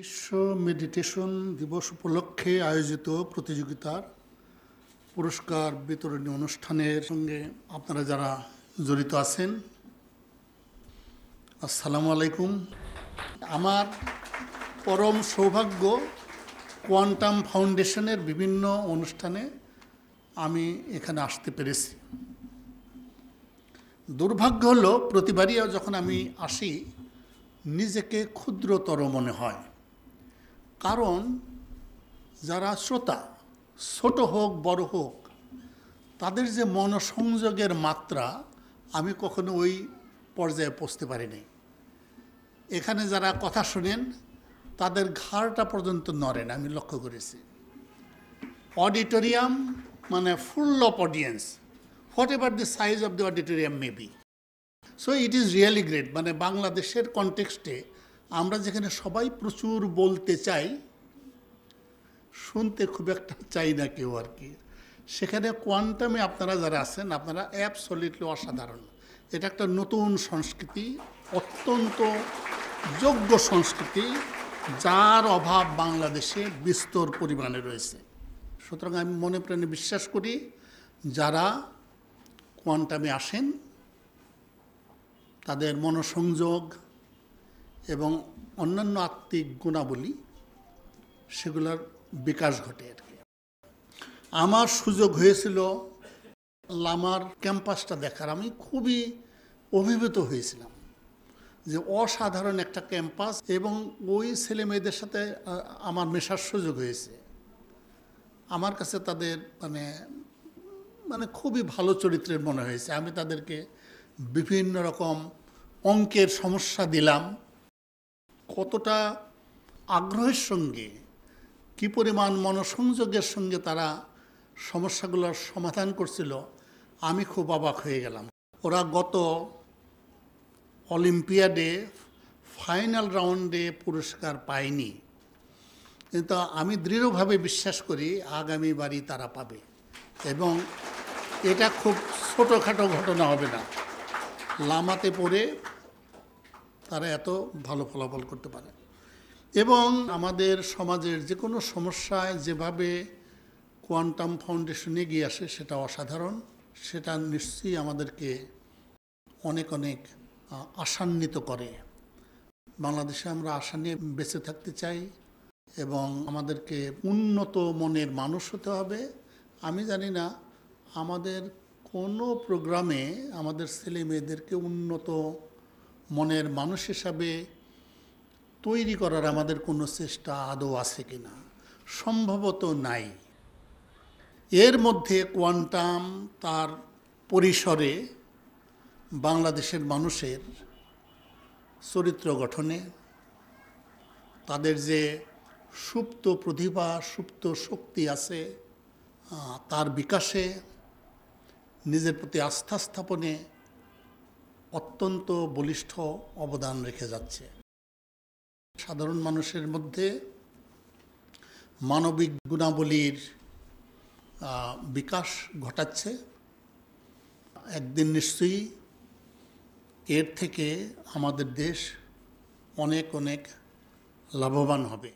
বিশ্ব মেডিটেশন দিবস উপলক্ষে আয়োজিত প্রতিযোগিতার পুরস্কার বিতরণী অনুষ্ঠানের সঙ্গে আপনারা যারা জড়িত আছেন আসসালামু আলাইকুম আমার পরম সৌভাগ্য কোয়ান্টাম ফাউন্ডেশনের বিভিন্ন অনুষ্ঠানে আমি এখানে আসতে পেরেছি দুর্ভাগ্য হলো প্রতিবারই যখন আমি আসি নিজেকে ক্ষুদ্রতর মনে হয় কারণ যারা শ্রোতা ছোট হোক বড় হোক তাদের যে মনসংযোগের মাত্রা আমি কখনো ওই পর্যায়ে পৌঁছতে পারিনি এখানে যারা কথা শোনেন তাদের ঘাড়টা পর্যন্ত নড়েন আমি লক্ষ্য করেছি অডিটোরিয়াম মানে full of audience whatever the size of the auditorium maybe so it is really great মানে বাংলাদেশের কনটেক্সটে আমরা যেখানে সবাই প্রচুর বলতে চাই শুনতে খুব একটা চাই না কেউ আর কি সেখানে কোয়ান্টামে আপনারা যারা আছেন আপনারা অ্যাবসলিটলি অসাধারণ এটা একটা নতুন সংস্কৃতি অত্যন্ত যোগ্য সংস্কৃতি যার অভাব বাংলাদেশে বিস্তর পরিমাণে রয়েছে সুতরাং আমি মনে প্রাণে বিশ্বাস করি যারা কোয়ান্টামে আসেন তাদের মনোসংযোগ এবং অন্যান্য আত্মিক গুণাবলী সেগুলোর বিকাশ ঘটে আর কি আমার সুযোগ হয়েছিল লামার ক্যাম্পাসটা দেখার আমি খুবই অভিভূত হয়েছিলাম যে অসাধারণ একটা ক্যাম্পাস এবং ওই ছেলে মেয়েদের সাথে আমার মেশার সুযোগ হয়েছে আমার কাছে তাদের মানে মানে খুবই ভালো চরিত্রের মনে হয়েছে আমি তাদেরকে বিভিন্ন রকম অঙ্কের সমস্যা দিলাম কতটা আগ্রহের সঙ্গে কি পরিমাণ মনসংযোগের সঙ্গে তারা সমস্যাগুলোর সমাধান করছিল আমি খুব অবাক হয়ে গেলাম ওরা গত অলিম্পিয়াডে ফাইনাল রাউন্ডে পুরস্কার পায়নি কিন্তু আমি দৃঢ়ভাবে বিশ্বাস করি আগামী তারা পাবে এবং এটা খুব ছোটোখাটো ঘটনা হবে না লামাতে পড়ে তারা এত ভালো ফলাফল করতে পারে এবং আমাদের সমাজের যে কোনো সমস্যায় যেভাবে কোয়ান্টাম ফাউন্ডেশনে গিয়ে আসে সেটা অসাধারণ সেটা নিশ্চয়ই আমাদেরকে অনেক অনেক আশান্বিত করে বাংলাদেশে আমরা আশা নিয়ে বেঁচে থাকতে চাই এবং আমাদেরকে উন্নত মনের মানুষ হতে হবে আমি জানি না আমাদের কোনো প্রোগ্রামে আমাদের ছেলে মেয়েদেরকে উন্নত মনের মানুষ হিসাবে তৈরি করার আমাদের কোনো চেষ্টা আদৌ আছে কি না সম্ভবত নাই এর মধ্যে কোয়ান্টাম তার পরিসরে বাংলাদেশের মানুষের চরিত্র গঠনে তাদের যে সুপ্ত প্রতিভা সুপ্ত শক্তি আছে তার বিকাশে নিজের প্রতি আস্থা স্থাপনে অত্যন্ত বলিষ্ঠ অবদান রেখে যাচ্ছে সাধারণ মানুষের মধ্যে মানবিক গুণাবলীর বিকাশ ঘটাচ্ছে একদিন নিশ্চয়ই এর থেকে আমাদের দেশ অনেক অনেক লাভবান হবে